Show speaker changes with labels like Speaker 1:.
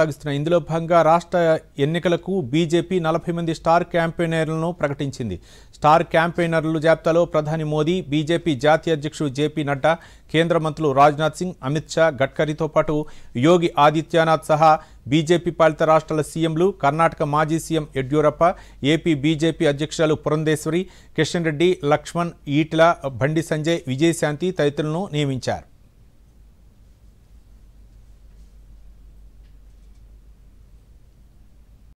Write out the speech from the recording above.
Speaker 1: కొనసాగిస్తున్నాయి ఇందులో భాగంగా రాష్ట్ర ఎన్నికలకు బీజేపీ నలభై మంది స్టార్ క్యాంపెయినర్లను ప్రకటించింది స్టార్ క్యాంపెయినర్ల జాబితాలో ప్రధాని మోదీ బీజేపీ జాతీయ అధ్యక్షుడు జేపీ నడ్డా కేంద్ర మంత్రులు రాజ్నాథ్ సింగ్ అమిత్ షా గడ్కరీతో పాటు యోగి ఆదిత్యనాథ్ సహా బీజేపీ పాలిత రాష్ట్రాల సీఎంలు కర్ణాటక మాజీ సీఎం యడ్యూరప్ప ఏపీ బీజేపీ అధ్యక్షురాలు పురంధేశ్వరి కిషన్ రెడ్డి లక్ష్మణ్ ఈట్ల బండి సంజయ్ విజయశాంతి తదితరులను నియమించారు